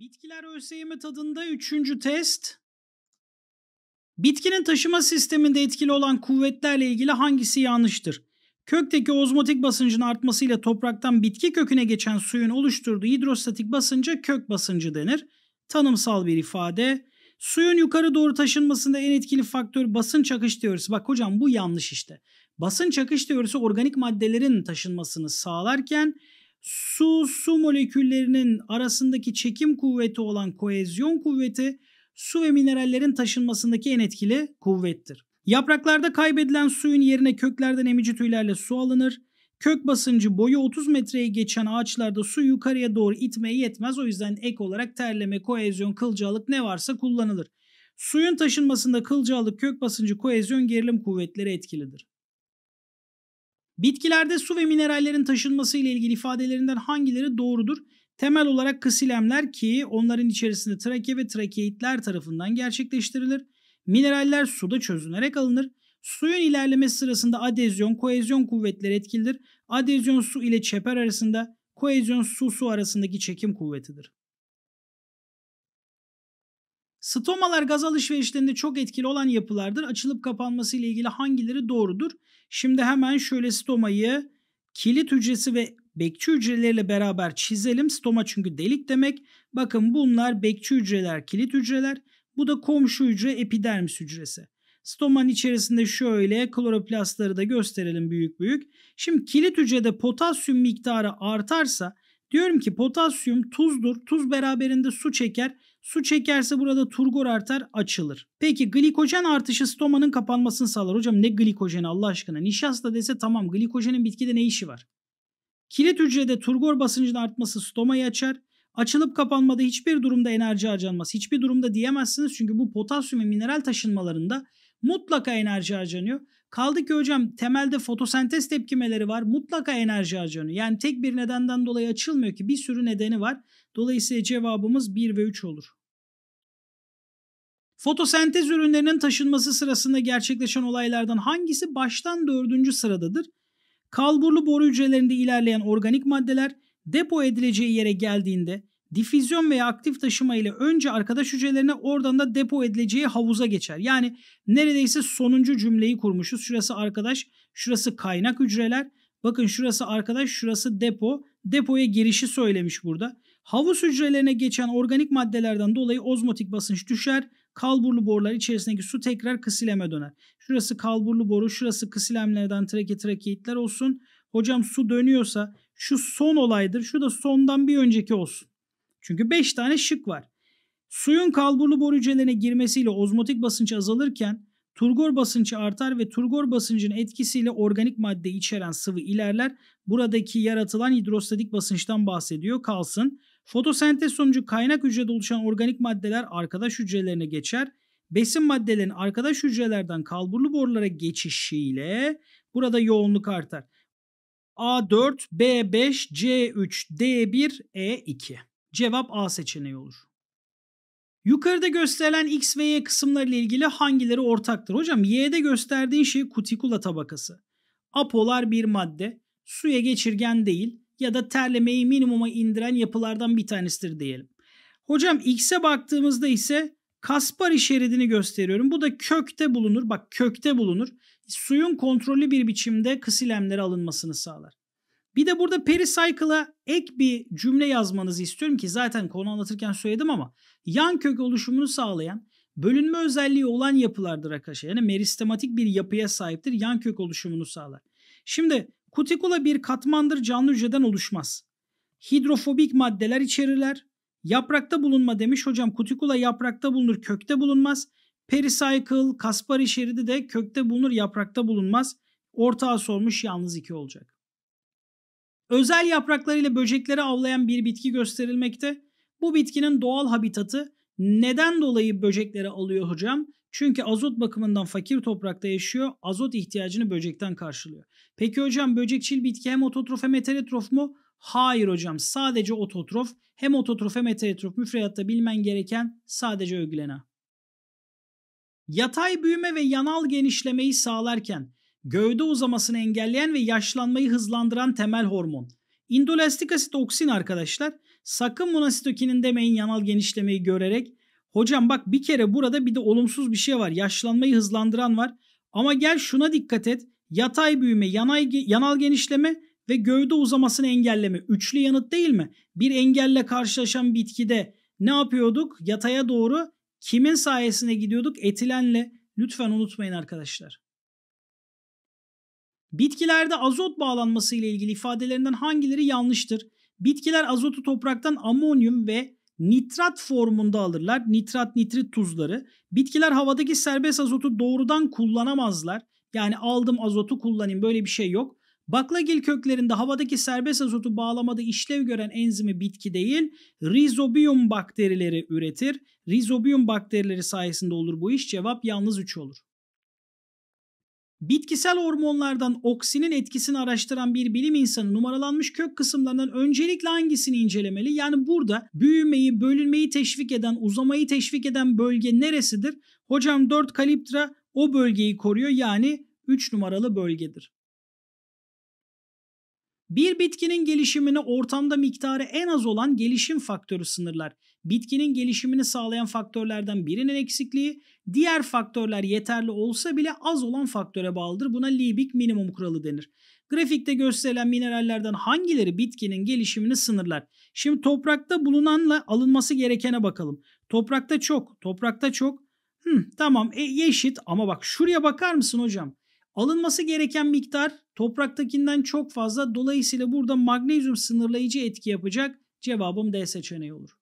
Bitkiler ÖSYM tadında üçüncü test. Bitkinin taşıma sisteminde etkili olan kuvvetlerle ilgili hangisi yanlıştır? Kökteki ozmotik basıncın artmasıyla topraktan bitki köküne geçen suyun oluşturduğu hidrostatik basınca kök basıncı denir. Tanımsal bir ifade. Suyun yukarı doğru taşınmasında en etkili faktör basınç akış teorisi. Bak hocam bu yanlış işte. Basınç akış teorisi organik maddelerin taşınmasını sağlarken Su su moleküllerinin arasındaki çekim kuvveti olan koezyon kuvveti su ve minerallerin taşınmasındaki en etkili kuvvettir. Yapraklarda kaybedilen suyun yerine köklerden emici tüylerle su alınır. Kök basıncı boyu 30 metreye geçen ağaçlarda su yukarıya doğru itmeye yetmez. O yüzden ek olarak terleme, koezyon, kılcalık ne varsa kullanılır. Suyun taşınmasında kılcalık, kök basıncı, koezyon, gerilim kuvvetleri etkilidir. Bitkilerde su ve minerallerin taşınması ile ilgili ifadelerinden hangileri doğrudur? Temel olarak kısilemler ki onların içerisinde trake ve trakeitler tarafından gerçekleştirilir. Mineraller suda çözünerek alınır. Suyun ilerlemesi sırasında adezyon, koezyon kuvvetleri etkilidir. Adezyon su ile çeper arasında, koezyon su su arasındaki çekim kuvvetidir. Stomalar gaz alışverişlerinde çok etkili olan yapılardır. Açılıp kapanması ile ilgili hangileri doğrudur? Şimdi hemen şöyle stomayı kilit hücresi ve bekçi hücreleriyle beraber çizelim. Stoma çünkü delik demek. Bakın bunlar bekçi hücreler, kilit hücreler. Bu da komşu hücre epidermis hücresi. Stomanın içerisinde şöyle kloroplastları da gösterelim büyük büyük. Şimdi kilit hücrede potasyum miktarı artarsa diyorum ki potasyum tuzdur. Tuz beraberinde su çeker. Su çekerse burada turgor artar açılır. Peki glikojen artışı stomanın kapanmasını sağlar. Hocam ne glikojeni Allah aşkına? Nişasta dese tamam glikojenin bitkide ne işi var? Kilit hücrede turgor basıncının artması stomayı açar. Açılıp kapanmada hiçbir durumda enerji harcanmaz. Hiçbir durumda diyemezsiniz çünkü bu potasyum ve mineral taşınmalarında mutlaka enerji harcanıyor. Kaldı ki hocam temelde fotosentez tepkimeleri var. Mutlaka enerji harcanıyor. Yani tek bir nedenden dolayı açılmıyor ki bir sürü nedeni var. Dolayısıyla cevabımız 1 ve 3 olur. Fotosentez ürünlerinin taşınması sırasında gerçekleşen olaylardan hangisi baştan dördüncü sıradadır? Kalburlu boru hücrelerinde ilerleyen organik maddeler depo edileceği yere geldiğinde difüzyon veya aktif taşıma ile önce arkadaş hücrelerine oradan da depo edileceği havuza geçer. Yani neredeyse sonuncu cümleyi kurmuşuz. Şurası arkadaş, şurası kaynak hücreler. Bakın şurası arkadaş, şurası depo. Depoya girişi söylemiş burada. Havuz hücrelerine geçen organik maddelerden dolayı ozmotik basınç düşer. Kalburlu borular içerisindeki su tekrar kısileme döner. Şurası kalburlu boru, şurası kısilemlerden trake trakeitler olsun. Hocam su dönüyorsa şu son olaydır. Şu da sondan bir önceki olsun. Çünkü 5 tane şık var. Suyun kalburlu boru hücrelerine girmesiyle ozmotik basınç azalırken turgor basıncı artar ve turgor basıncının etkisiyle organik madde içeren sıvı ilerler. Buradaki yaratılan hidrostatik basınçtan bahsediyor kalsın. Fotosentez sonucu kaynak hücrede oluşan organik maddeler arkadaş hücrelerine geçer. Besin maddelerin arkadaş hücrelerden kalburlu borulara geçişiyle burada yoğunluk artar. A4, B5, C3, D1, E2. Cevap A seçeneği olur. Yukarıda gösterilen X ve Y kısımları ile ilgili hangileri ortaktır? Hocam Y'de gösterdiğin şey kutikula tabakası. Apolar bir madde, suya geçirgen değil, ya da terlemeyi minimuma indiren yapılardan bir tanesidir diyelim. Hocam X'e baktığımızda ise Kaspari şeridini gösteriyorum. Bu da kökte bulunur. Bak kökte bulunur. Suyun kontrollü bir biçimde kısilemlere alınmasını sağlar. Bir de burada pericycle'a ek bir cümle yazmanızı istiyorum ki zaten konu anlatırken söyledim ama yan kök oluşumunu sağlayan bölünme özelliği olan yapılardır arkadaşlar. Yani meristematik bir yapıya sahiptir. Yan kök oluşumunu sağlar. Şimdi Kutikula bir katmandır canlı hücreden oluşmaz. Hidrofobik maddeler içerirler. Yaprakta bulunma demiş hocam. Kutikula yaprakta bulunur, kökte bulunmaz. Pericycle, Kaspari şeridi de kökte bulunur, yaprakta bulunmaz. Ortağı sormuş yalnız iki olacak. Özel yapraklarıyla böcekleri avlayan bir bitki gösterilmekte. Bu bitkinin doğal habitatı neden dolayı böcekleri alıyor hocam? Çünkü azot bakımından fakir toprakta yaşıyor. Azot ihtiyacını böcekten karşılıyor. Peki hocam böcekçil bitki hem ototrof hem heterotrof mu? Hayır hocam sadece ototrof. Hem ototrof hem heterotrof müfredatta bilmen gereken sadece öglena. Yatay büyüme ve yanal genişlemeyi sağlarken gövde uzamasını engelleyen ve yaşlanmayı hızlandıran temel hormon İndolastik asit oksin arkadaşlar. Sakın buna sitokinim demeyin yanal genişlemeyi görerek. Hocam bak bir kere burada bir de olumsuz bir şey var. Yaşlanmayı hızlandıran var. Ama gel şuna dikkat et. Yatay büyüme, yanay, yanal genişleme ve gövde uzamasını engelleme. Üçlü yanıt değil mi? Bir engelle karşılaşan bitkide ne yapıyorduk? Yataya doğru kimin sayesine gidiyorduk? Etilenle. Lütfen unutmayın arkadaşlar. Bitkilerde azot bağlanması ile ilgili ifadelerinden hangileri yanlıştır? Bitkiler azotu topraktan amonyum ve nitrat formunda alırlar. Nitrat, nitrit tuzları. Bitkiler havadaki serbest azotu doğrudan kullanamazlar. Yani aldım azotu kullanayım böyle bir şey yok. Baklagil köklerinde havadaki serbest azotu bağlamada işlev gören enzimi bitki değil, rizobium bakterileri üretir. Rizobium bakterileri sayesinde olur bu iş. Cevap yalnız 3 olur. Bitkisel hormonlardan oksinin etkisini araştıran bir bilim insanı numaralanmış kök kısımlarından öncelikle hangisini incelemeli? Yani burada büyümeyi, bölünmeyi teşvik eden, uzamayı teşvik eden bölge neresidir? Hocam 4 kaliptra o bölgeyi koruyor yani 3 numaralı bölgedir. Bir bitkinin gelişimini ortamda miktarı en az olan gelişim faktörü sınırlar. Bitkinin gelişimini sağlayan faktörlerden birinin eksikliği, diğer faktörler yeterli olsa bile az olan faktöre bağlıdır. Buna Liebig minimum kuralı denir. Grafikte gösterilen minerallerden hangileri bitkinin gelişimini sınırlar? Şimdi toprakta bulunanla alınması gerekene bakalım. Toprakta çok, toprakta çok. Hmm, tamam e, eşit ama bak şuraya bakar mısın hocam? Alınması gereken miktar topraktakinden çok fazla. Dolayısıyla burada magnezyum sınırlayıcı etki yapacak. Cevabım D seçeneği olur.